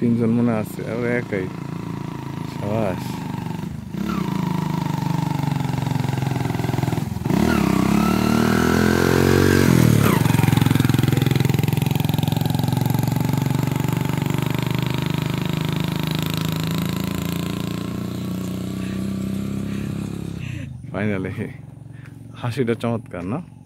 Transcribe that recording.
তিনজন মনে আছে আর একাই সাবাস ফাইনালে হাসিটা চমৎকার না